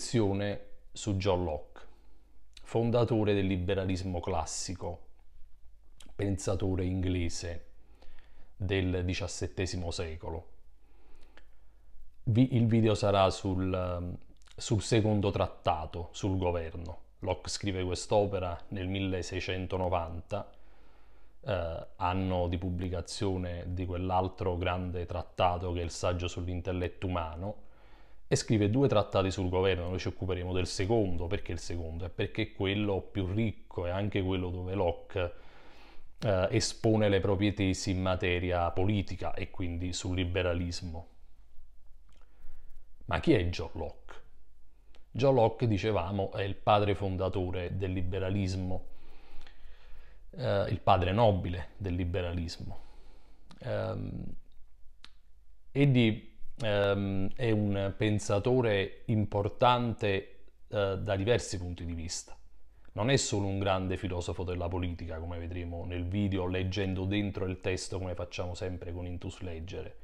lezione su John Locke, fondatore del liberalismo classico, pensatore inglese del XVII secolo. Il video sarà sul, um, sul secondo trattato sul governo. Locke scrive quest'opera nel 1690, eh, anno di pubblicazione di quell'altro grande trattato che è il saggio sull'intelletto umano, e scrive due trattati sul governo, noi ci occuperemo del secondo, perché il secondo? È perché quello più ricco è anche quello dove Locke eh, espone le proprie tesi in materia politica e quindi sul liberalismo. Ma chi è John Locke? John Locke, dicevamo, è il padre fondatore del liberalismo, eh, il padre nobile del liberalismo. Eh, e di ehm, è un pensatore importante eh, da diversi punti di vista. Non è solo un grande filosofo della politica, come vedremo nel video, leggendo dentro il testo come facciamo sempre con Intus Leggere,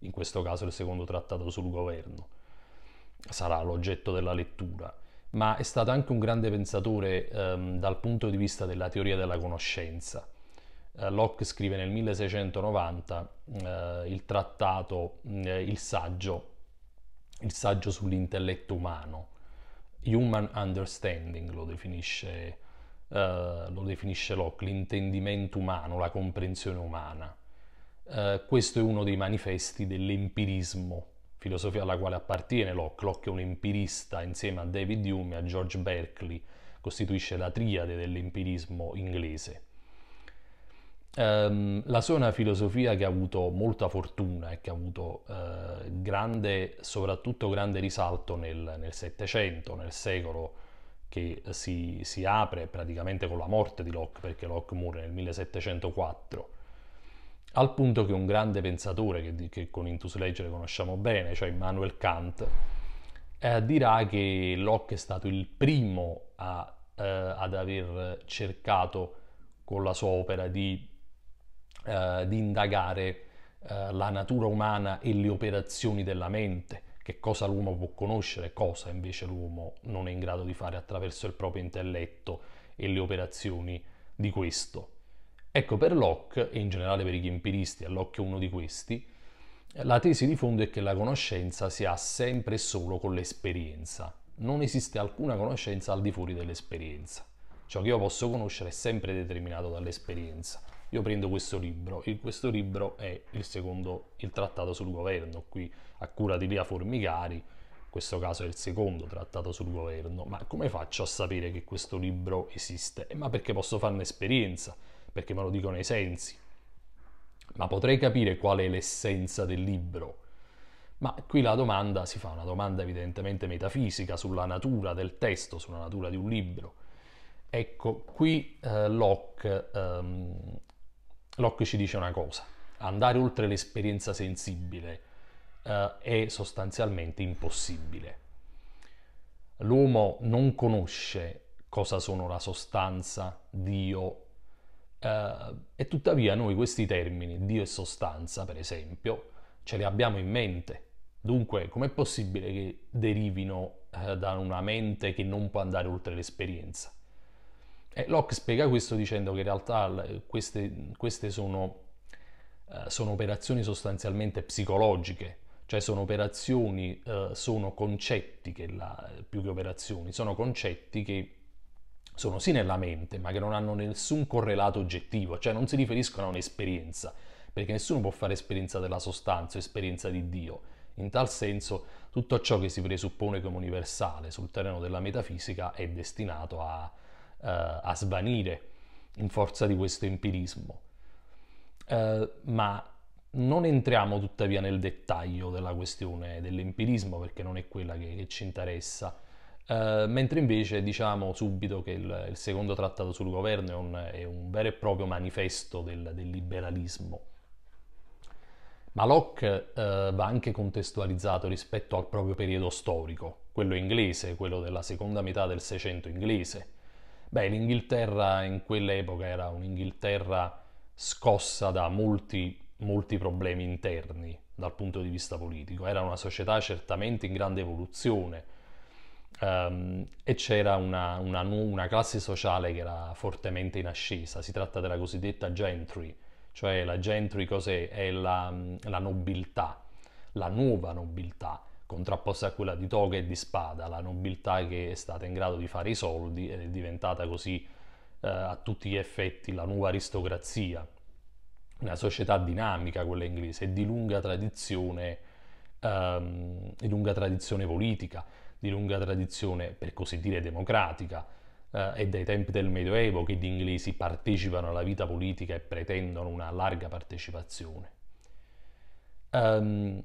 in questo caso il secondo trattato sul governo. Sarà l'oggetto della lettura ma è stato anche un grande pensatore ehm, dal punto di vista della teoria della conoscenza. Eh, Locke scrive nel 1690 eh, il trattato, eh, il saggio, il saggio sull'intelletto umano, Human Understanding lo definisce, lo definisce Locke, l'intendimento umano, la comprensione umana. Uh, questo è uno dei manifesti dell'empirismo, filosofia alla quale appartiene Locke. Locke è un empirista insieme a David Hume e a George Berkeley, costituisce la triade dell'empirismo inglese ehm, la sua è una filosofia che ha avuto molta fortuna e che ha avuto eh, grande, soprattutto grande risalto nel Settecento, nel, nel secolo che si, si, apre praticamente con la morte di Locke, perché Locke muore nel 1704, al punto che un grande pensatore che, che con Intus Legere conosciamo bene, cioè Immanuel Kant, eh, dirà che Locke è stato il primo a, eh, ad aver cercato con la sua opera di eh, di indagare eh, la natura umana e le operazioni della mente, che cosa l'uomo può conoscere, cosa invece l'uomo non è in grado di fare attraverso il proprio intelletto e le operazioni di questo. Ecco, per Locke, e in generale per gli empiristi, e Locke è uno di questi, la tesi di fondo è che la conoscenza si ha sempre e solo con l'esperienza. Non esiste alcuna conoscenza al di fuori dell'esperienza. Ciò che io posso conoscere è sempre determinato dall'esperienza io prendo questo libro, il, questo libro è il secondo, il trattato sul governo, qui a cura di Lia Formicari, in questo caso è il secondo trattato sul governo, ma come faccio a sapere che questo libro esiste? Eh, ma perché posso farne esperienza, perché me lo dicono i sensi, ma potrei capire qual è l'essenza del libro. Ma qui la domanda si fa una domanda evidentemente metafisica sulla natura del testo, sulla natura di un libro. Ecco, qui eh, Locke ehm, Locke ci dice una cosa, andare oltre l'esperienza sensibile eh, è sostanzialmente impossibile. L'uomo non conosce cosa sono la sostanza, Dio, eh, e tuttavia noi questi termini, Dio e sostanza per esempio, ce li abbiamo in mente. Dunque, com'è possibile che derivino eh, da una mente che non può andare oltre l'esperienza? E Locke spiega questo dicendo che in realtà queste, queste sono, eh, sono, operazioni sostanzialmente psicologiche, cioè sono operazioni, eh, sono concetti che la, più che operazioni, sono concetti che sono sì nella mente, ma che non hanno nessun correlato oggettivo, cioè non si riferiscono a un'esperienza, perché nessuno può fare esperienza della sostanza, esperienza di Dio. In tal senso, tutto ciò che si presuppone come universale sul terreno della metafisica è destinato a, eh, a svanire in forza di questo empirismo. Eh, ma non entriamo tuttavia nel dettaglio della questione dell'empirismo perché non è quella che, che ci interessa, eh, mentre invece diciamo subito che il, il secondo trattato sul governo è un, è un vero e proprio manifesto del, del liberalismo. Ma Locke eh, va anche contestualizzato rispetto al proprio periodo storico, quello inglese, quello della seconda metà del Seicento inglese Beh, l'Inghilterra in quell'epoca era un'Inghilterra scossa da molti, molti problemi interni dal punto di vista politico. Era una società certamente in grande evoluzione um, e c'era una, una, una, classe sociale che era fortemente in ascesa. Si tratta della cosiddetta gentry, cioè la gentry cos'è? È la, la nobiltà, la nuova nobiltà contrapposta a quella di toga e di spada, la nobiltà che è stata in grado di fare i soldi ed è diventata così eh, a tutti gli effetti la nuova aristocrazia, una società dinamica quella inglese, di lunga tradizione, ehm, di lunga tradizione politica, di lunga tradizione per così dire democratica, eh, è dai tempi del Medioevo che gli inglesi partecipano alla vita politica e pretendono una larga partecipazione. Um,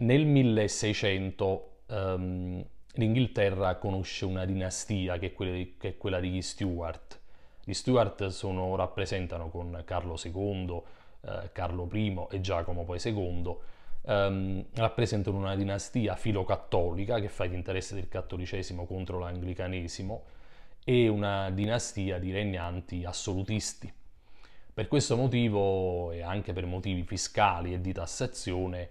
nel 1600 um, ehm, l'Inghilterra conosce una dinastia che è, quella, che è quella degli Stuart. Gli Stuart sono, rappresentano con Carlo II, eh, Carlo I e Giacomo poi II, ehm, rappresentano una dinastia filocattolica che fa gli interessi del cattolicesimo contro l'anglicanesimo e una dinastia di regnanti assolutisti. Per questo motivo e anche per motivi fiscali e di tassazione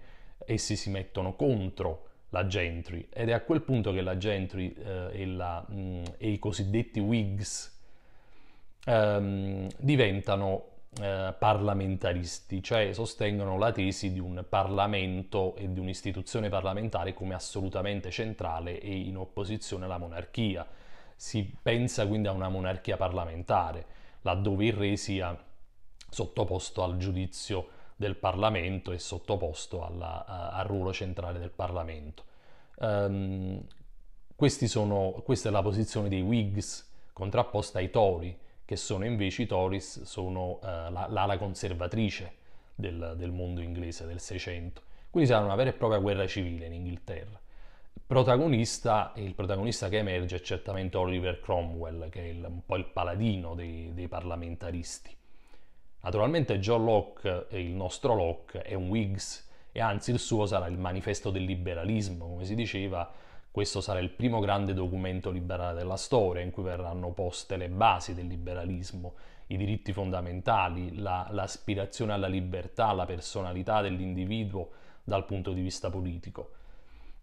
essi si mettono contro la gentry ed è a quel punto che la gentry eh, e, la, mh, mm, e, i cosiddetti Whigs ehm, diventano eh, parlamentaristi, cioè sostengono la tesi di un Parlamento e di un'istituzione parlamentare come assolutamente centrale e in opposizione alla monarchia. Si pensa quindi a una monarchia parlamentare, laddove il re sia sottoposto al giudizio del Parlamento e sottoposto alla, a, al ruolo centrale del Parlamento. Um, sono, questa è la posizione dei Whigs contrapposta ai Tory, che sono invece i Tories, sono uh, l'ala conservatrice del, del, mondo inglese del Seicento. Quindi sarà una vera e propria guerra civile in Inghilterra. Protagonista, il protagonista che emerge è certamente Oliver Cromwell, che è il, un po' il paladino dei, dei parlamentaristi Naturalmente John Locke, eh, il nostro Locke, è un Whigs e anzi il suo sarà il manifesto del liberalismo, come si diceva, questo sarà il primo grande documento liberale della storia in cui verranno poste le basi del liberalismo, i diritti fondamentali, la, l'aspirazione alla libertà, alla personalità dell'individuo dal punto di vista politico.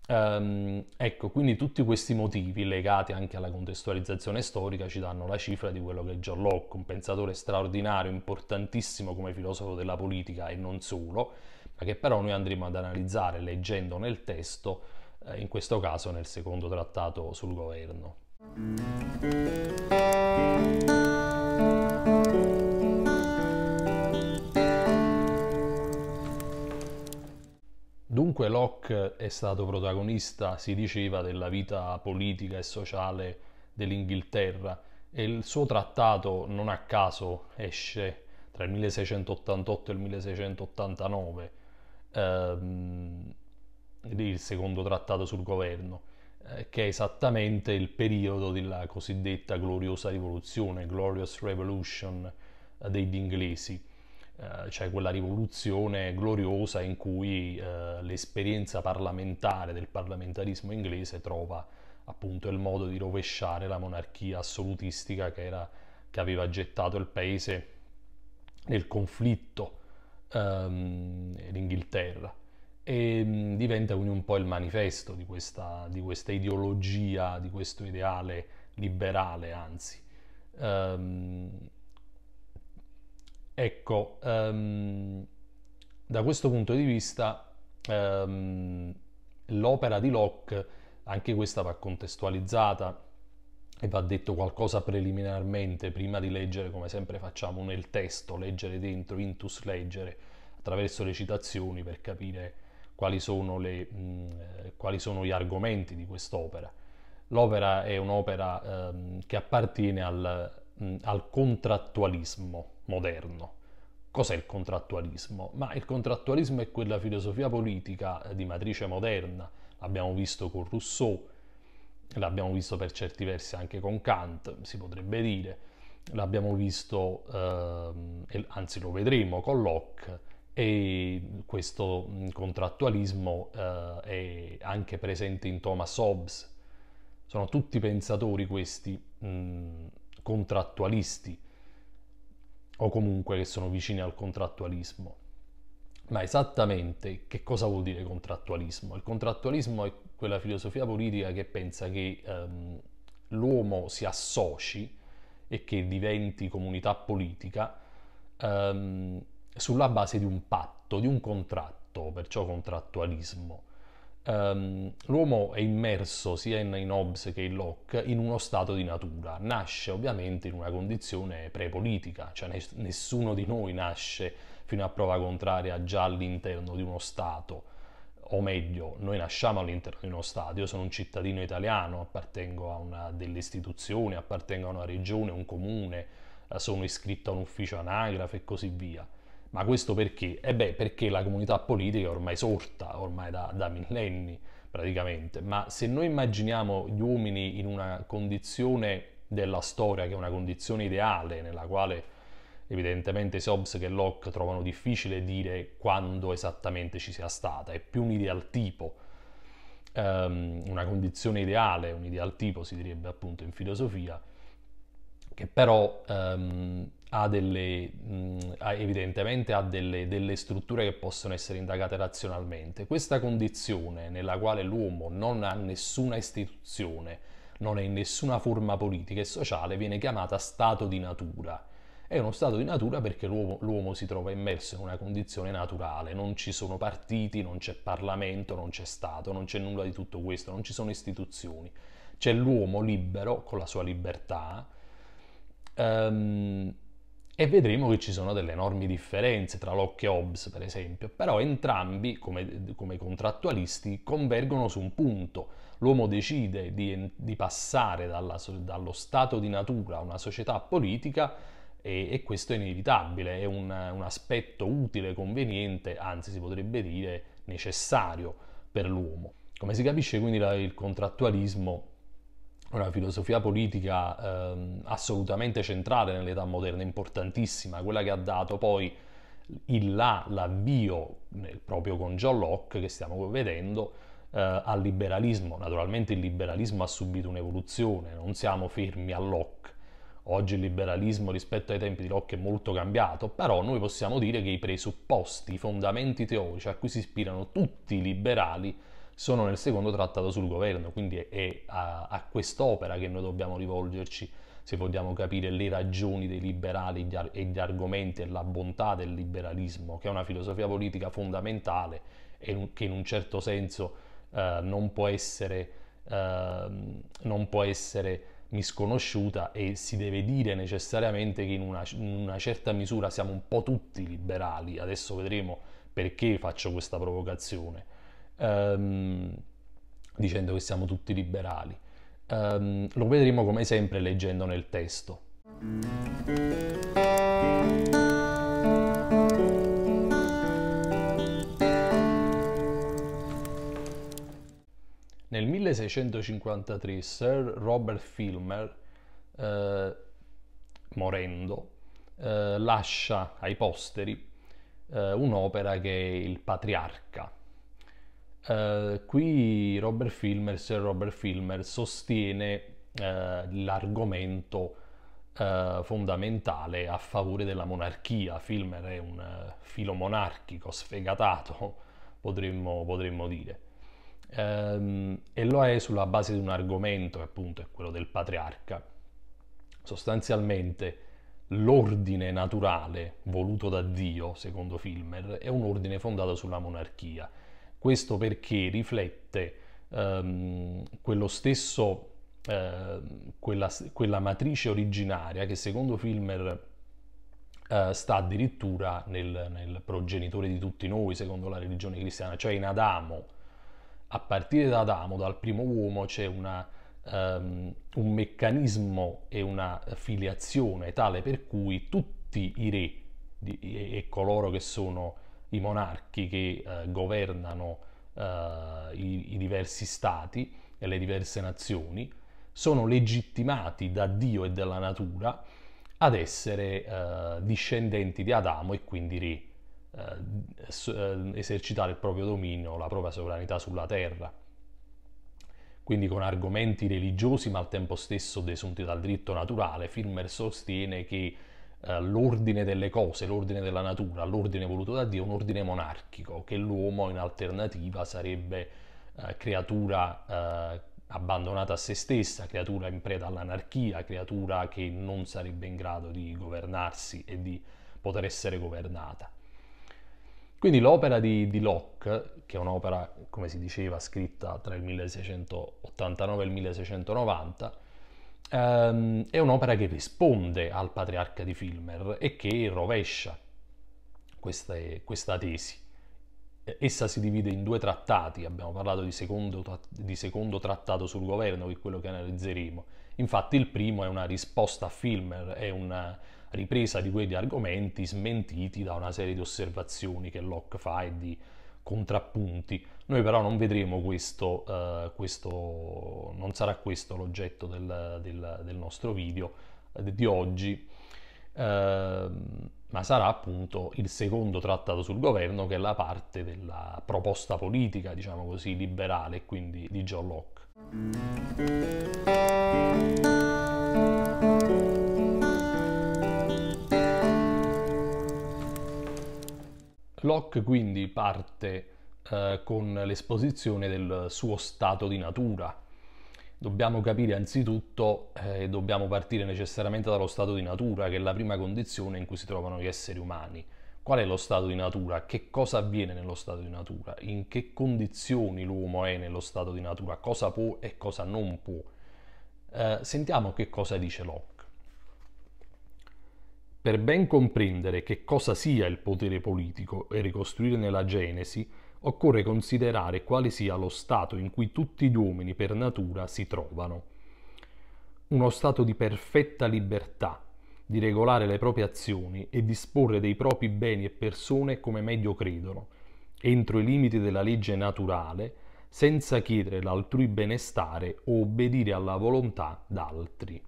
Um, ecco, quindi tutti questi motivi legati anche alla contestualizzazione storica ci danno la cifra di quello che è John Locke, un pensatore straordinario, importantissimo come filosofo della politica e non solo, ma che però noi andremo ad analizzare leggendo nel testo, eh, in questo caso nel secondo trattato sul governo. Dunque Locke è stato protagonista, si diceva, della vita politica e sociale dell'Inghilterra e il suo trattato non a caso esce tra il 1688 e il 1689, ehm, il secondo trattato sul governo, eh, che è esattamente il periodo della cosiddetta gloriosa rivoluzione, Glorious Revolution eh, degli inglesi eh, c'è cioè quella rivoluzione gloriosa in cui eh, l'esperienza parlamentare del parlamentarismo inglese trova appunto il modo di rovesciare la monarchia assolutistica che, era, che aveva gettato il paese nel conflitto l'Inghilterra ehm, e mm, diventa quindi un po' il manifesto di questa, di questa ideologia, di questo ideale liberale anzi. Ehm, Ecco, um, da questo punto di vista um, l'opera di Locke, anche questa va contestualizzata e va detto qualcosa preliminarmente prima di leggere, come sempre facciamo nel testo, leggere dentro, intus leggere, attraverso le citazioni per capire quali sono, le, mh, quali sono gli argomenti di quest'opera. L'opera è un'opera ehm, che appartiene al, mh, al contrattualismo, moderno. Cos'è il contrattualismo? Ma il contrattualismo è quella filosofia politica eh, di matrice moderna, l'abbiamo visto con Rousseau, l'abbiamo visto per certi versi anche con Kant, si potrebbe dire, l'abbiamo visto, eh, anzi lo vedremo con Locke, e questo mm, contrattualismo eh, è anche presente in Thomas Hobbes. Sono tutti pensatori questi mh, mm, contrattualisti o comunque che sono vicine al contrattualismo. Ma esattamente che cosa vuol dire contrattualismo? Il contrattualismo è quella filosofia politica che pensa che ehm, l'uomo si associ e che diventi comunità politica ehm, sulla base di un patto, di un contratto, perciò contrattualismo um, l'uomo è immerso sia in, in Hobbes che in Locke in uno stato di natura, nasce ovviamente in una condizione prepolitica, cioè ne, nessuno di noi nasce fino a prova contraria già all'interno di uno stato o meglio, noi nasciamo all'interno di uno Stato, io sono un cittadino italiano, appartengo a una delle istituzioni, appartengo a una regione, un comune, eh, sono iscritto a un ufficio anagrafe e così via. Ma questo perché? E eh beh, perché la comunità politica è ormai sorta, ormai da, da millenni praticamente, ma se noi immaginiamo gli uomini in una condizione della storia che è una condizione ideale nella quale evidentemente Sobs che Locke trovano difficile dire quando esattamente ci sia stata, è più un ideal tipo, um, una condizione ideale, un ideal tipo si direbbe appunto in filosofia, che però um, ha delle, mh, evidentemente ha delle, delle, strutture che possono essere indagate razionalmente. Questa condizione nella quale l'uomo non ha nessuna istituzione, non è in nessuna forma politica e sociale, viene chiamata stato di natura. È uno stato di natura perché l'uomo, l'uomo si trova immerso in una condizione naturale, non ci sono partiti, non c'è Parlamento, non c'è Stato, non c'è nulla di tutto questo, non ci sono istituzioni. C'è l'uomo libero con la sua libertà. Um, e vedremo che ci sono delle enormi differenze tra Locke e Hobbes, per esempio, però entrambi, come, come contrattualisti, convergono su un punto. L'uomo decide di, di passare dalla, dallo stato di natura a una società politica e, e questo è inevitabile, è un, un aspetto utile, conveniente, anzi si potrebbe dire necessario per l'uomo. Come si capisce quindi la, il contrattualismo una filosofia politica ehm, assolutamente centrale nell'età moderna, importantissima, quella che ha dato poi il là, l'avvio, proprio con John Locke, che stiamo vedendo, eh, al liberalismo. Naturalmente il liberalismo ha subito un'evoluzione, non siamo fermi a Locke. Oggi il liberalismo rispetto ai tempi di Locke è molto cambiato, però noi possiamo dire che i presupposti, i fondamenti teorici a cui si ispirano tutti i liberali sono nel secondo trattato sul governo, quindi è a, a quest'opera che noi dobbiamo rivolgerci se vogliamo capire le ragioni dei liberali e gli argomenti e la bontà del liberalismo, che è una filosofia politica fondamentale e che in un certo senso eh, non può essere, eh, non può essere misconosciuta e si deve dire necessariamente che in una, in una, certa misura siamo un po' tutti liberali. Adesso vedremo perché faccio questa provocazione ehm, dicendo che siamo tutti liberali. Ehm, lo vedremo come sempre leggendo nel testo. Nel 1653 Sir Robert Filmer, eh, morendo, eh, lascia ai posteri eh, un'opera che è il Patriarca, eh, qui Robert Filmer, Sir Robert Filmer, sostiene uh, l'argomento uh, fondamentale a favore della monarchia. Filmer è un filo monarchico sfegatato, potremmo, potremmo dire. Ehm, e lo è sulla base di un argomento che appunto è quello del patriarca. Sostanzialmente l'ordine naturale voluto da Dio, secondo Filmer, è un ordine fondato sulla monarchia questo perché riflette ehm, quello stesso, eh, quella, quella, matrice originaria che secondo Filmer eh, sta addirittura nel, nel progenitore di tutti noi, secondo la religione cristiana, cioè in Adamo. A partire da Adamo, dal primo uomo, c'è una, Um, un meccanismo e una filiazione tale per cui tutti i re di, e, e, coloro che sono i monarchi che eh, governano eh, i, i diversi stati e le diverse nazioni, sono legittimati da Dio e dalla natura ad essere eh, discendenti di Adamo e quindi re, eh, eh esercitare il proprio dominio, la propria sovranità sulla terra. Quindi con argomenti religiosi ma al tempo stesso desunti dal diritto naturale, Filmer sostiene che eh, l'ordine delle cose, l'ordine della natura, l'ordine voluto da Dio, un ordine monarchico, che l'uomo in alternativa sarebbe eh, creatura eh, abbandonata a se stessa, creatura in preda all'anarchia, creatura che non sarebbe in grado di governarsi e di poter essere governata. Quindi l'opera di, di, Locke, che è un'opera, come si diceva, scritta tra il 1689 e il 1690, um, è un'opera che risponde al patriarca di Filmer e che rovescia questa, questa tesi. Essa si divide in due trattati, abbiamo parlato di secondo, di secondo trattato sul governo, che è quello che analizzeremo. Infatti il primo è una risposta a Filmer, è una ripresa di quegli argomenti smentiti da una serie di osservazioni che Locke fa e di contrappunti. Noi però non vedremo questo, eh, questo non sarà questo l'oggetto del, del, del nostro video eh, di oggi, eh, ma sarà appunto il secondo trattato sul governo che è la parte della proposta politica, diciamo così, liberale, quindi di John Locke. Locke quindi parte eh, con l'esposizione del suo stato di natura. Dobbiamo capire anzitutto, eh, e eh, dobbiamo partire necessariamente dallo stato di natura, che è la prima condizione in cui si trovano gli esseri umani. Qual è lo stato di natura? Che cosa avviene nello stato di natura? In che condizioni l'uomo è nello stato di natura? Cosa può e cosa non può? Eh, sentiamo che cosa dice Locke. Per ben comprendere che cosa sia il potere politico e ricostruirne la genesi, occorre considerare quale sia lo stato in cui tutti gli uomini per natura si trovano. Uno stato di perfetta libertà, di regolare le proprie azioni e disporre dei propri beni e persone come meglio credono, entro i limiti della legge naturale, senza chiedere l'altrui benestare o obbedire alla volontà d'altri.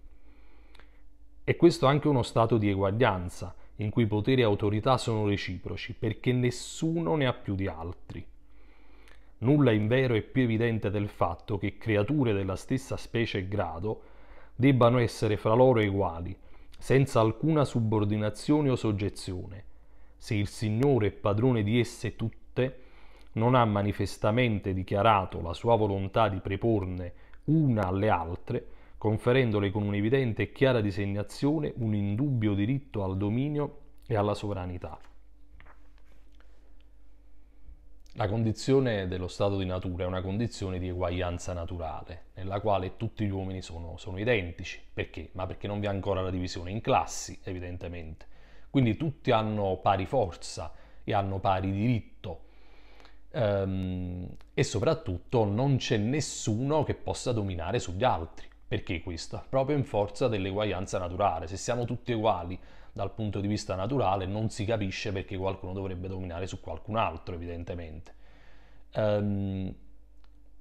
E questo è anche uno stato di eguaglianza, in cui potere e autorità sono reciproci, perché nessuno ne ha più di altri. Nulla invero è più evidente del fatto che creature della stessa specie e grado debbano essere fra loro uguali, senza alcuna subordinazione o soggezione, se il Signore è padrone di esse tutte, non ha manifestamente dichiarato la sua volontà di preporne una alle altre, conferendole con un'evidente e chiara disegnazione un indubbio diritto al dominio e alla sovranità. La condizione dello stato di natura è una condizione di eguaglianza naturale, nella quale tutti gli uomini sono, sono identici. Perché? Ma perché non vi è ancora la divisione in classi, evidentemente. Quindi tutti hanno pari forza e hanno pari diritto. Ehm, e soprattutto non c'è nessuno che possa dominare sugli altri perché questo? Proprio in forza dell'eguaglianza naturale. Se siamo tutti uguali dal punto di vista naturale, non si capisce perché qualcuno dovrebbe dominare su qualcun altro, evidentemente. Um,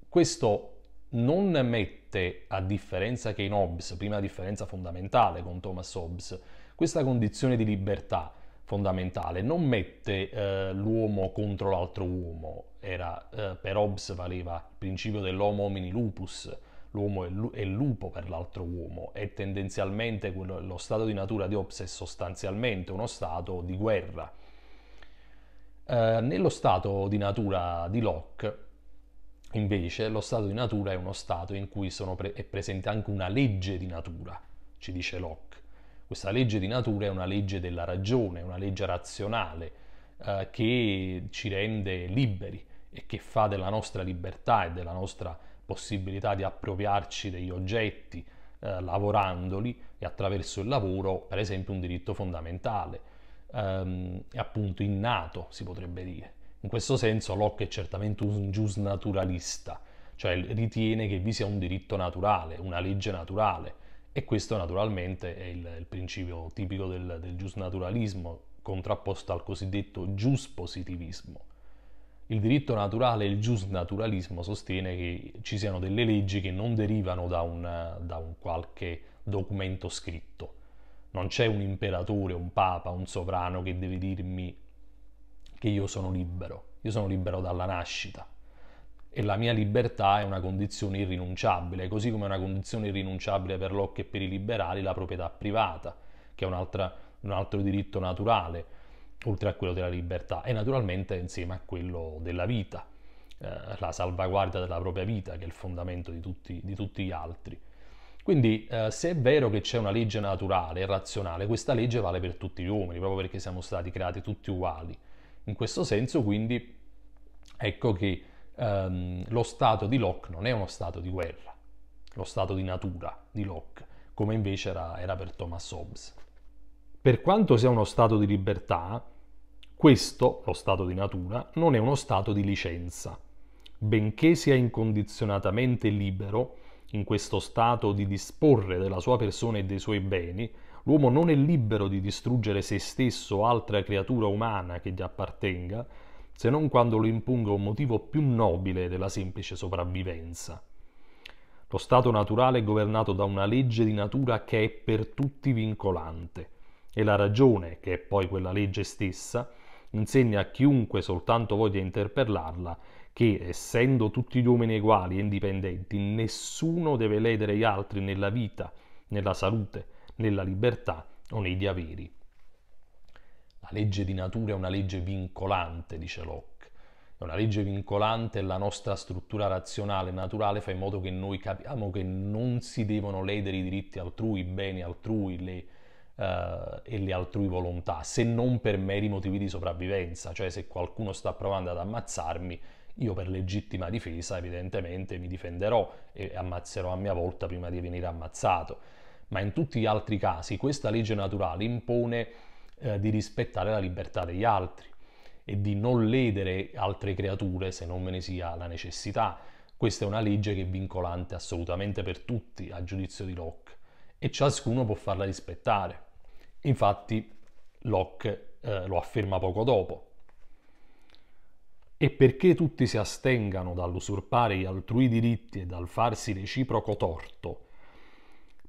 questo non mette, a differenza che in Hobbes, prima differenza fondamentale con Thomas Hobbes, questa condizione di libertà fondamentale non mette eh, l'uomo contro l'altro uomo, Era, eh, per Hobbes valeva il principio dell'homo homini lupus, l'uomo è lupo per l'altro uomo e tendenzialmente quello, lo stato di natura di Hobbes è sostanzialmente uno stato di guerra. Eh, nello stato di natura di Locke, invece, lo stato di natura è uno stato in cui pre- è presente anche una legge di natura, ci dice Locke. Questa legge di natura è una legge della ragione, una legge razionale eh, che ci rende liberi e che fa della nostra libertà e della nostra possibilità di appropriarci degli oggetti eh, lavorandoli e attraverso il lavoro, per esempio, un diritto fondamentale, ehm, è appunto innato, si potrebbe dire. In questo senso Locke è certamente un giusnaturalista, cioè ritiene che vi sia un diritto naturale, una legge naturale, e questo naturalmente è il, il principio tipico del, del giusnaturalismo, contrapposto al cosiddetto giuspositivismo. Il diritto naturale, il naturalismo, sostiene che ci siano delle leggi che non derivano da un, da un qualche documento scritto. Non c'è un imperatore, un papa, un sovrano che deve dirmi che io sono libero. Io sono libero dalla nascita e la mia libertà è una condizione irrinunciabile, così come è una condizione irrinunciabile per Locke e per i liberali la proprietà privata, che è un, un altro diritto naturale oltre a quello della libertà e naturalmente insieme a quello della vita, eh, la salvaguardia della propria vita che è il fondamento di tutti, di tutti gli altri. Quindi eh, se è vero che c'è una legge naturale e razionale, questa legge vale per tutti gli uomini, proprio perché siamo stati creati tutti uguali. In questo senso quindi ecco che ehm, lo stato di Locke non è uno stato di guerra, lo stato di natura di Locke, come invece era, era per Thomas Hobbes. Per quanto sia uno stato di libertà, questo, lo stato di natura, non è uno stato di licenza. Benché sia incondizionatamente libero, in questo stato di disporre della sua persona e dei suoi beni, l'uomo non è libero di distruggere se stesso o altra creatura umana che gli appartenga, se non quando lo impunga un motivo più nobile della semplice sopravvivenza. Lo stato naturale è governato da una legge di natura che è per tutti vincolante e la ragione, che è poi quella legge stessa, insegna a chiunque soltanto voglia interpellarla che, essendo tutti gli uomini uguali e indipendenti, nessuno deve ledere gli altri nella vita, nella salute, nella libertà o nei diaveri. La legge di natura è una legge vincolante, dice Locke. È una legge vincolante e la nostra struttura razionale, naturale, fa in modo che noi capiamo che non si devono ledere i diritti altrui, i beni altrui, le, eh, e le altrui volontà, se non per meri motivi di sopravvivenza, cioè se qualcuno sta provando ad ammazzarmi, io per legittima difesa evidentemente mi difenderò e ammazzerò a mia volta prima di venire ammazzato. Ma in tutti gli altri casi questa legge naturale impone eh, di rispettare la libertà degli altri e di non ledere altre creature se non ve ne sia la necessità. Questa è una legge che è vincolante assolutamente per tutti, a giudizio di Locke, e ciascuno può farla rispettare. Infatti Locke eh, lo afferma poco dopo. E perché tutti si astengano dall'usurpare gli altrui diritti e dal farsi reciproco torto,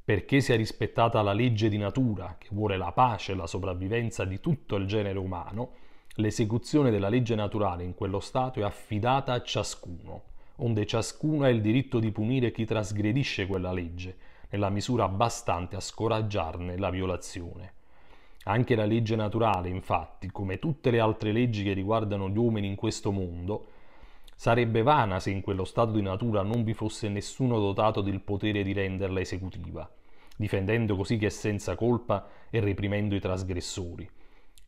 perché sia rispettata la legge di natura che vuole la pace e la sopravvivenza di tutto il genere umano, l'esecuzione della legge naturale in quello Stato è affidata a ciascuno, onde ciascuno ha il diritto di punire chi trasgredisce quella legge, nella misura bastante a scoraggiarne la violazione. Anche la legge naturale, infatti, come tutte le altre leggi che riguardano gli uomini in questo mondo, sarebbe vana se in quello stato di natura non vi fosse nessuno dotato del potere di renderla esecutiva, difendendo così chi è senza colpa e reprimendo i trasgressori.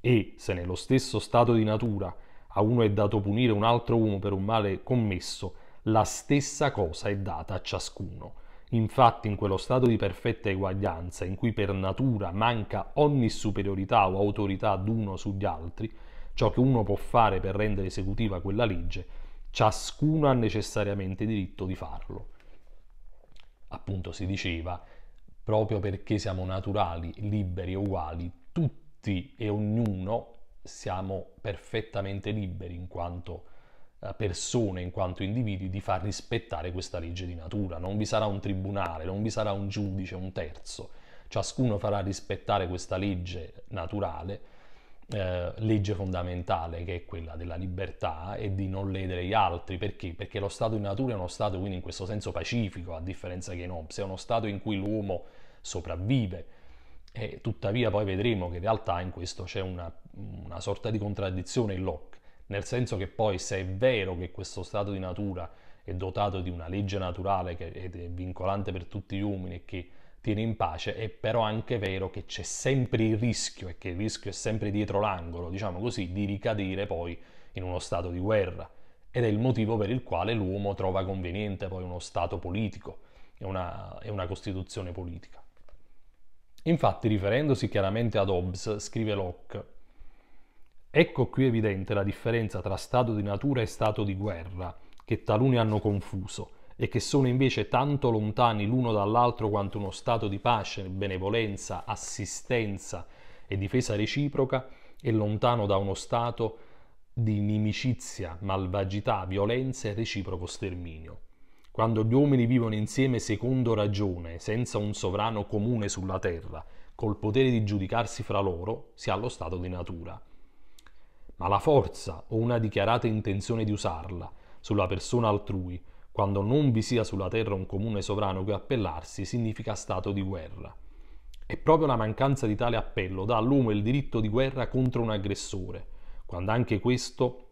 E se nello stesso stato di natura a uno è dato punire un altro uomo per un male commesso, la stessa cosa è data a ciascuno Infatti in quello stato di perfetta eguaglianza in cui per natura manca ogni superiorità o autorità d'uno sugli altri, ciò che uno può fare per rendere esecutiva quella legge, ciascuno ha necessariamente diritto di farlo. Appunto si diceva, proprio perché siamo naturali, liberi e uguali, tutti e ognuno siamo perfettamente liberi in quanto eh, persone in quanto individui di far rispettare questa legge di natura. Non vi sarà un tribunale, non vi sarà un giudice, un terzo. Ciascuno farà rispettare questa legge naturale, eh, legge fondamentale che è quella della libertà e di non ledere gli altri. Perché? Perché lo stato di natura è uno stato quindi in questo senso pacifico, a differenza che in Hobbes, è uno stato in cui l'uomo sopravvive. E eh, tuttavia poi vedremo che in realtà in questo c'è una, una sorta di contraddizione in Locke nel senso che poi se è vero che questo stato di natura è dotato di una legge naturale che è vincolante per tutti gli uomini e che tiene in pace, è però anche vero che c'è sempre il rischio, e che il rischio è sempre dietro l'angolo, diciamo così, di ricadere poi in uno stato di guerra. Ed è il motivo per il quale l'uomo trova conveniente poi uno stato politico e una, e una costituzione politica. Infatti, riferendosi chiaramente ad Hobbes, scrive Locke, Ecco qui evidente la differenza tra stato di natura e stato di guerra, che taluni hanno confuso, e che sono invece tanto lontani l'uno dall'altro quanto uno stato di pace, benevolenza, assistenza e difesa reciproca è lontano da uno stato di inimicizia, malvagità, violenza e reciproco sterminio. Quando gli uomini vivono insieme secondo ragione, senza un sovrano comune sulla terra, col potere di giudicarsi fra loro, si ha lo stato di natura ma la forza o una dichiarata intenzione di usarla sulla persona altrui, quando non vi sia sulla terra un comune sovrano cui appellarsi, significa stato di guerra. E proprio la mancanza di tale appello dà all'uomo il diritto di guerra contro un aggressore, quando anche questo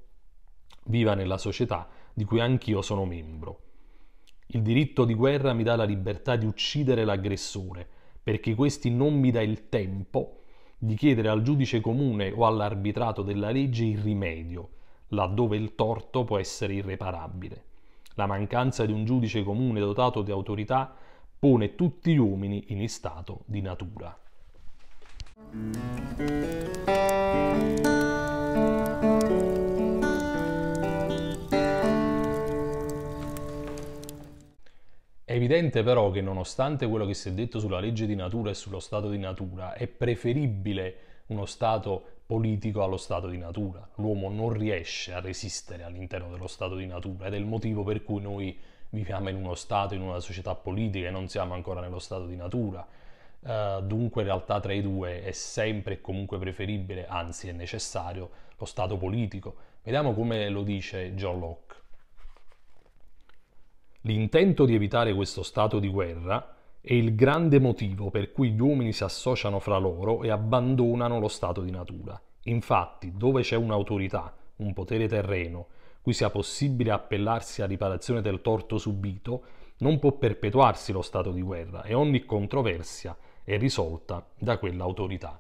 viva nella società di cui anch'io sono membro. Il diritto di guerra mi dà la libertà di uccidere l'aggressore, perché questi non mi dà il tempo di chiedere al giudice comune o all'arbitrato della legge il rimedio, laddove il torto può essere irreparabile. La mancanza di un giudice comune dotato di autorità pone tutti gli uomini in stato di natura. È evidente però che nonostante quello che si è detto sulla legge di natura e sullo stato di natura, è preferibile uno stato politico allo stato di natura. L'uomo non riesce a resistere all'interno dello stato di natura ed è il motivo per cui noi viviamo in uno stato, in una società politica e non siamo ancora nello stato di natura. Uh, dunque in realtà tra i due è sempre e comunque preferibile, anzi è necessario, lo stato politico. Vediamo come lo dice John Locke. L'intento di evitare questo stato di guerra è il grande motivo per cui gli uomini si associano fra loro e abbandonano lo stato di natura. Infatti, dove c'è un'autorità, un potere terreno, cui sia possibile appellarsi a riparazione del torto subito, non può perpetuarsi lo stato di guerra e ogni controversia è risolta da quell'autorità.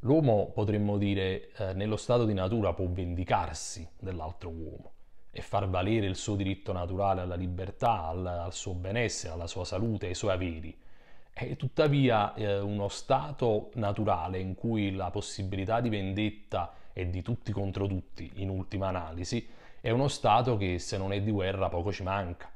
L'uomo, potremmo dire, eh, nello stato di natura può vendicarsi dell'altro uomo, e far valere il suo diritto naturale alla libertà, al, al suo benessere, alla sua salute, ai suoi averi. È tuttavia eh, uno stato naturale in cui la possibilità di vendetta è di tutti contro tutti, in ultima analisi, è uno stato che se non è di guerra poco ci manca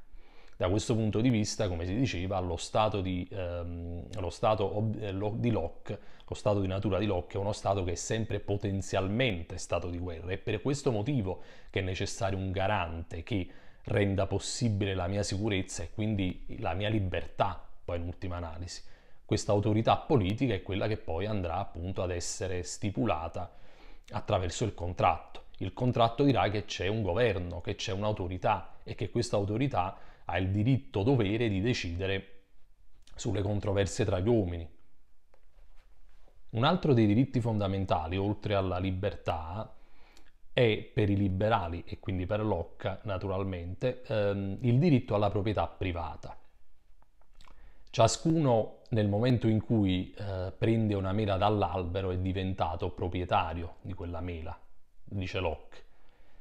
da questo punto di vista, come si diceva, lo stato di, ehm, lo stato eh, di Locke, lo stato di natura di Locke è uno stato che è sempre potenzialmente stato di guerra. È per questo motivo che è necessario un garante che renda possibile la mia sicurezza e quindi la mia libertà, poi in ultima analisi. Questa autorità politica è quella che poi andrà appunto ad essere stipulata attraverso il contratto. Il contratto dirà che c'è un governo, che c'è un'autorità e che questa autorità ha il diritto dovere di decidere sulle controversie tra gli uomini. Un altro dei diritti fondamentali, oltre alla libertà, è per i liberali e quindi per Locke naturalmente ehm, il diritto alla proprietà privata. Ciascuno nel momento in cui eh, prende una mela dall'albero è diventato proprietario di quella mela, dice Locke.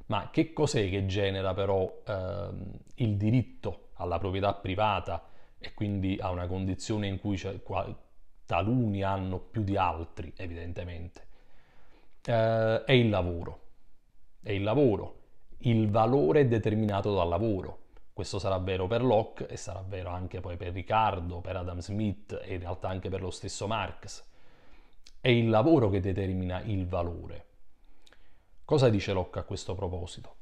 Ma che cos'è che genera però eh, il diritto alla proprietà privata e quindi a una condizione in cui cioè, taluni hanno più di altri, evidentemente? Eh, è il lavoro. È il lavoro. Il valore è determinato dal lavoro. Questo sarà vero per Locke e sarà vero anche poi per Riccardo, per Adam Smith e in realtà anche per lo stesso Marx. È il lavoro che determina il valore Cosa dice Locke a questo proposito?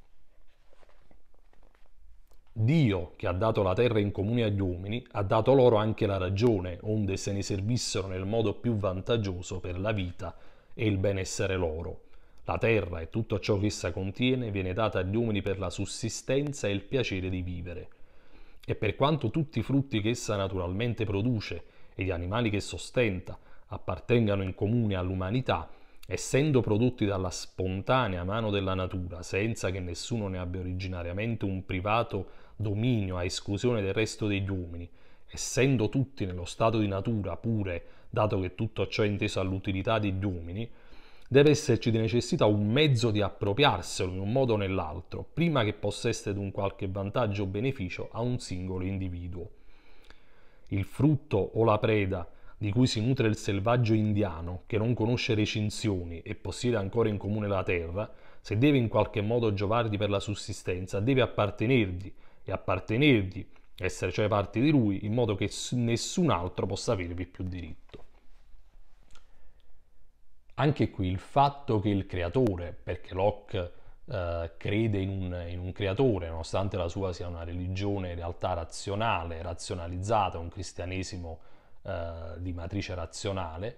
Dio, che ha dato la terra in comune agli uomini, ha dato loro anche la ragione, onde se ne servissero nel modo più vantaggioso per la vita e il benessere loro. La terra e tutto ciò che essa contiene viene data agli uomini per la sussistenza e il piacere di vivere. E per quanto tutti i frutti che essa naturalmente produce e gli animali che sostenta appartengano in comune all'umanità, essendo prodotti dalla spontanea mano della natura, senza che nessuno ne abbia originariamente un privato dominio a esclusione del resto degli uomini, essendo tutti nello stato di natura pure, dato che tutto ciò è inteso all'utilità degli uomini, deve esserci di necessità un mezzo di appropriarselo in un modo o nell'altro, prima che possa essere un qualche vantaggio o beneficio a un singolo individuo. Il frutto o la preda di cui si nutre il selvaggio indiano, che non conosce recinzioni e possiede ancora in comune la terra, se deve in qualche modo giovardi per la sussistenza, deve appartenergli e appartenergli, essere cioè parte di lui, in modo che nessun altro possa avervi più diritto. Anche qui il fatto che il creatore, perché Locke eh, crede in un, in un creatore, nonostante la sua sia una religione in realtà razionale, razionalizzata, un cristianesimo eh, di matrice razionale.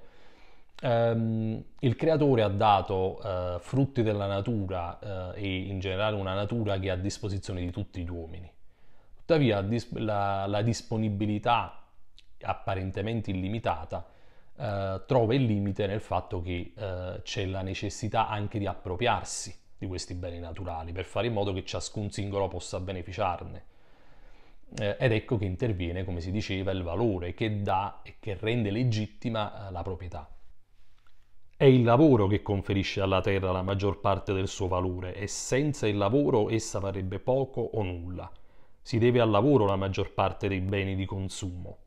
Um, il creatore ha dato uh, frutti della natura uh, e in generale una natura che è a disposizione di tutti gli uomini. Tuttavia disp- la, la, disponibilità apparentemente illimitata uh, trova il limite nel fatto che c'è la necessità anche di appropriarsi di questi beni naturali per fare in modo che ciascun singolo possa beneficiarne eh, ed ecco che interviene, come si diceva, il valore che dà e che rende legittima eh, la proprietà. È il lavoro che conferisce alla terra la maggior parte del suo valore e senza il lavoro essa varrebbe poco o nulla. Si deve al lavoro la maggior parte dei beni di consumo.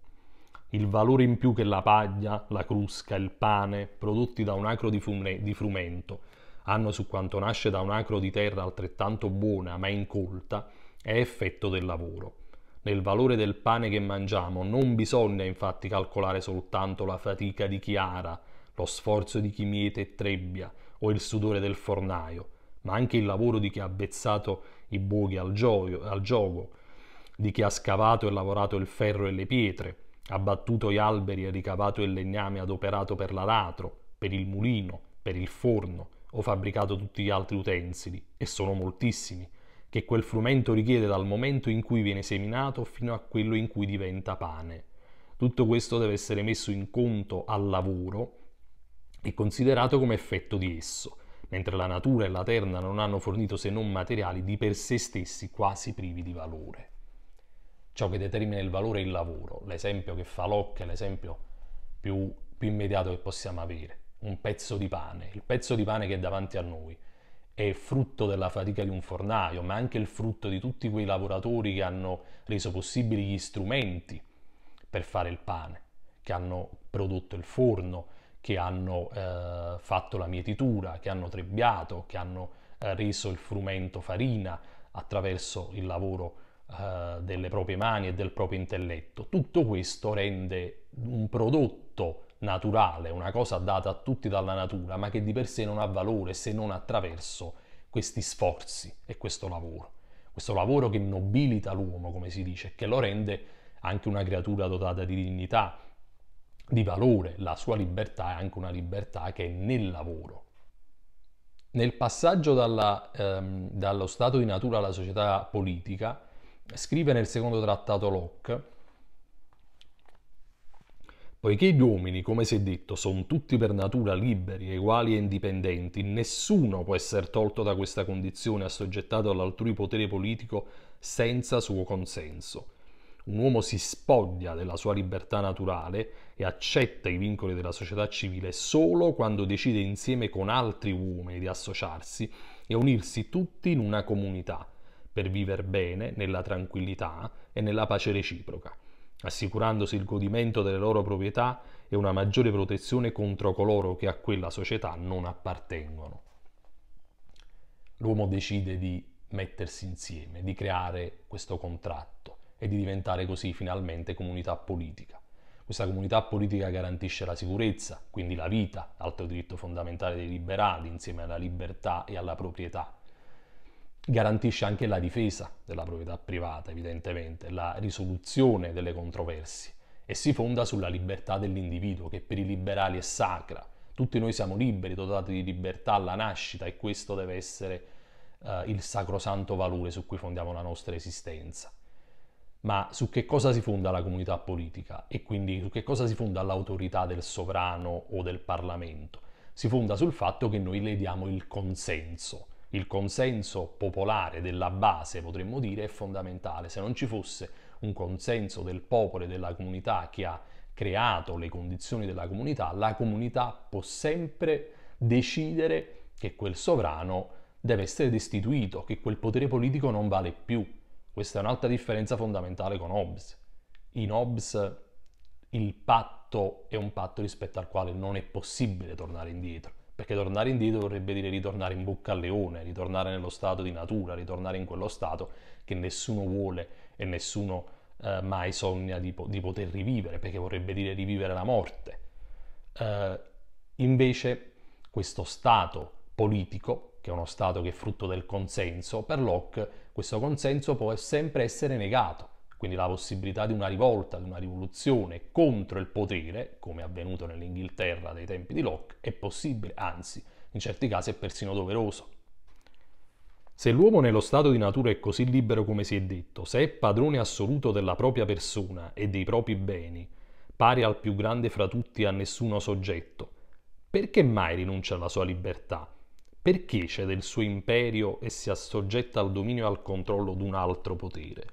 Il valore in più che la paglia, la crusca, il pane, prodotti da un acro di, fume, di frumento, hanno su quanto nasce da un acro di terra altrettanto buona ma incolta, è effetto del lavoro. Nel valore del pane che mangiamo non bisogna infatti calcolare soltanto la fatica di chi ara, lo sforzo di chi miete e trebbia o il sudore del fornaio, ma anche il lavoro di chi ha abbezzato i buchi al, gioio, al gioco, di chi ha scavato e lavorato il ferro e le pietre, abbattuto gli alberi e ricavato il legname adoperato per l'aratro, per il mulino, per il forno, o fabbricato tutti gli altri utensili, e sono moltissimi, che quel frumento richiede dal momento in cui viene seminato fino a quello in cui diventa pane. Tutto questo deve essere messo in conto al lavoro e considerato come effetto di esso, mentre la natura e la terra non hanno fornito se non materiali di per sé stessi quasi privi di valore. Ciò che determina il valore è il lavoro, l'esempio che fa Locke è l'esempio più, più immediato che possiamo avere, un pezzo di pane, il pezzo di pane che è davanti a noi è frutto della fatica di un fornaio, ma anche il frutto di tutti quei lavoratori che hanno reso possibili gli strumenti per fare il pane, che hanno prodotto il forno, che hanno eh, fatto la mietitura, che hanno trebbiato, che hanno eh, reso il frumento farina attraverso il lavoro eh, delle proprie mani e del proprio intelletto. Tutto questo rende un prodotto naturale, una cosa data a tutti dalla natura, ma che di per sé non ha valore se non attraverso questi sforzi e questo lavoro. Questo lavoro che nobilita l'uomo, come si dice, che lo rende anche una creatura dotata di dignità, di valore. La sua libertà è anche una libertà che è nel lavoro. Nel passaggio dalla, ehm, dallo stato di natura alla società politica, scrive nel secondo trattato Locke Poiché gli uomini, come si è detto, sono tutti per natura liberi, eguali e indipendenti, nessuno può essere tolto da questa condizione assoggettato all'altrui potere politico senza suo consenso. Un uomo si spoglia della sua libertà naturale e accetta i vincoli della società civile solo quando decide insieme con altri uomini di associarsi e unirsi tutti in una comunità, per vivere bene, nella tranquillità e nella pace reciproca assicurandosi il godimento delle loro proprietà e una maggiore protezione contro coloro che a quella società non appartengono. L'uomo decide di mettersi insieme, di creare questo contratto e di diventare così finalmente comunità politica. Questa comunità politica garantisce la sicurezza, quindi la vita, altro diritto fondamentale dei liberali, insieme alla libertà e alla proprietà garantisce anche la difesa della proprietà privata, evidentemente, la risoluzione delle controversie e si fonda sulla libertà dell'individuo che per i liberali è sacra. Tutti noi siamo liberi, dotati di libertà alla nascita e questo deve essere eh, il sacrosanto valore su cui fondiamo la nostra esistenza. Ma su che cosa si fonda la comunità politica e quindi su che cosa si fonda l'autorità del sovrano o del Parlamento? Si fonda sul fatto che noi le diamo il consenso il consenso popolare della base, potremmo dire, è fondamentale. Se non ci fosse un consenso del popolo e della comunità che ha creato le condizioni della comunità, la comunità può sempre decidere che quel sovrano deve essere destituito, che quel potere politico non vale più. Questa è un'altra differenza fondamentale con Hobbes. In Hobbes il patto è un patto rispetto al quale non è possibile tornare indietro perché tornare indietro vorrebbe dire ritornare in bocca al leone, ritornare nello stato di natura, ritornare in quello stato che nessuno vuole e nessuno eh, mai sogna di, po- di, poter rivivere, perché vorrebbe dire rivivere la morte. Eh, invece questo stato politico, che è uno stato che è frutto del consenso, per Locke questo consenso può sempre essere negato quindi la possibilità di una rivolta, di una rivoluzione contro il potere, come è avvenuto nell'Inghilterra dei tempi di Locke, è possibile, anzi, in certi casi è persino doveroso. Se l'uomo nello stato di natura è così libero come si è detto, se è padrone assoluto della propria persona e dei propri beni, pari al più grande fra tutti a nessuno soggetto, perché mai rinuncia alla sua libertà? Perché cede il suo imperio e si assoggetta al dominio e al controllo di un altro potere?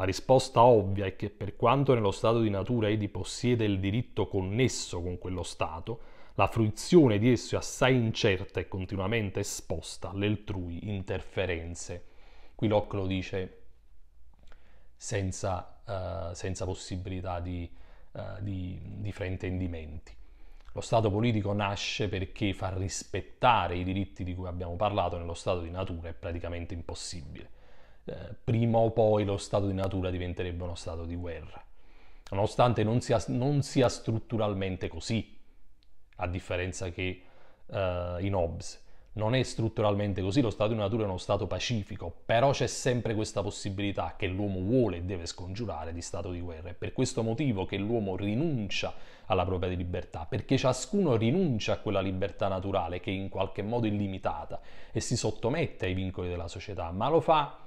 La risposta ovvia è che per quanto nello stato di natura Edi possiede il diritto connesso con quello stato, la fruizione di esso è assai incerta e continuamente esposta alle altrui interferenze. Qui Locke lo dice senza, eh, senza possibilità di, eh, di, di fraintendimenti. Lo Stato politico nasce perché far rispettare i diritti di cui abbiamo parlato nello Stato di natura è praticamente impossibile. Eh, prima o poi lo stato di natura diventerebbe uno stato di guerra, nonostante non sia, non sia strutturalmente così, a differenza che eh, in Hobbes. Non è strutturalmente così, lo stato di natura è uno stato pacifico, però c'è sempre questa possibilità che l'uomo vuole e deve scongiurare di stato di guerra. È per questo motivo che l'uomo rinuncia alla propria libertà, perché ciascuno rinuncia a quella libertà naturale che è in qualche modo illimitata e si sottomette ai vincoli della società, ma lo fa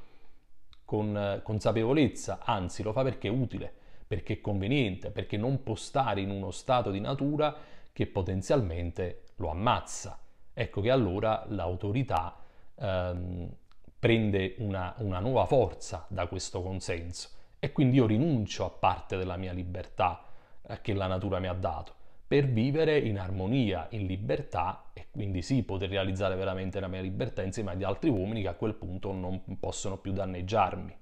con consapevolezza, anzi lo fa perché è utile, perché è conveniente, perché non può stare in uno stato di natura che potenzialmente lo ammazza. Ecco che allora l'autorità ehm, prende una, una nuova forza da questo consenso e quindi io rinuncio a parte della mia libertà eh, che la natura mi ha dato per vivere in armonia, in libertà e quindi sì, poter realizzare veramente la mia libertà insieme agli altri uomini che a quel punto non possono più danneggiarmi.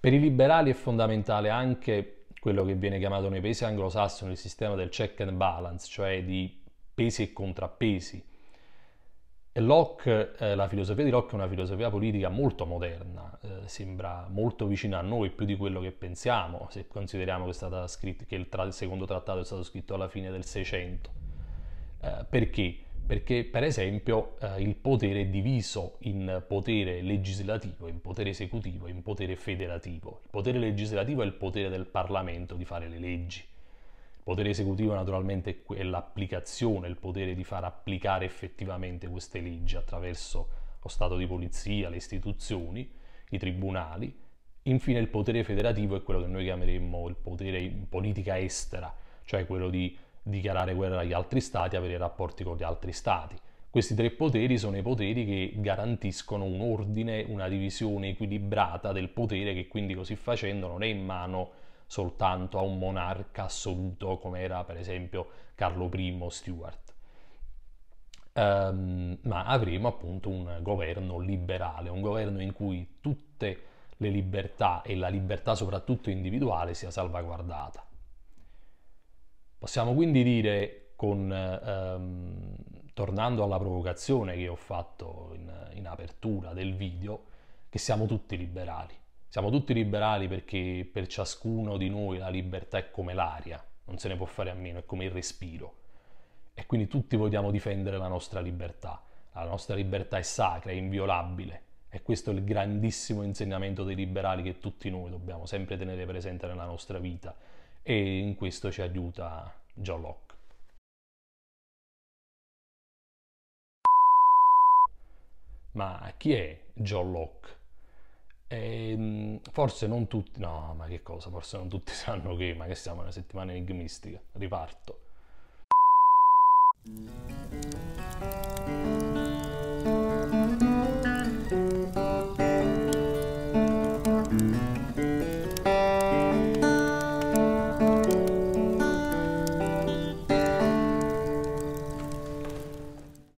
Per i liberali è fondamentale anche quello che viene chiamato nei paesi anglosassoni il sistema del check and balance, cioè di pesi e contrappesi Locke, eh, la filosofia di Locke è una filosofia politica molto moderna, eh, sembra molto vicina a noi, più di quello che pensiamo, se consideriamo che, scritta, che il, tra, il, secondo trattato è stato scritto alla fine del Seicento. Eh, perché? Perché per esempio eh, il potere è diviso in potere legislativo, in potere esecutivo, e in potere federativo. Il potere legislativo è il potere del Parlamento di fare le leggi potere esecutivo naturalmente è l'applicazione, il potere di far applicare effettivamente queste leggi attraverso lo Stato di polizia, le istituzioni, i tribunali. Infine il potere federativo è quello che noi chiameremmo il potere in politica estera, cioè quello di dichiarare guerra agli altri stati, avere rapporti con gli altri stati. Questi tre poteri sono i poteri che garantiscono un ordine, una divisione equilibrata del potere che quindi così facendo non è in mano soltanto a un monarca assoluto come era per esempio Carlo I Stuart. Um, ma avremo appunto un governo liberale, un governo in cui tutte le libertà e la libertà soprattutto individuale sia salvaguardata. Possiamo quindi dire, con, ehm, tornando alla provocazione che ho fatto in, in apertura del video, che siamo tutti liberali. Siamo tutti liberali perché per ciascuno di noi la libertà è come l'aria, non se ne può fare a meno, è come il respiro. E quindi tutti vogliamo difendere la nostra libertà. La nostra libertà è sacra, è inviolabile. E questo è il grandissimo insegnamento dei liberali che tutti noi dobbiamo sempre tenere presente nella nostra vita. E in questo ci aiuta John Locke. Ma chi è John Locke? E, ehm, forse non tutti, no, ma che cosa? Forse non tutti sanno che, ma che siamo una settimana enigmistica. Riparto.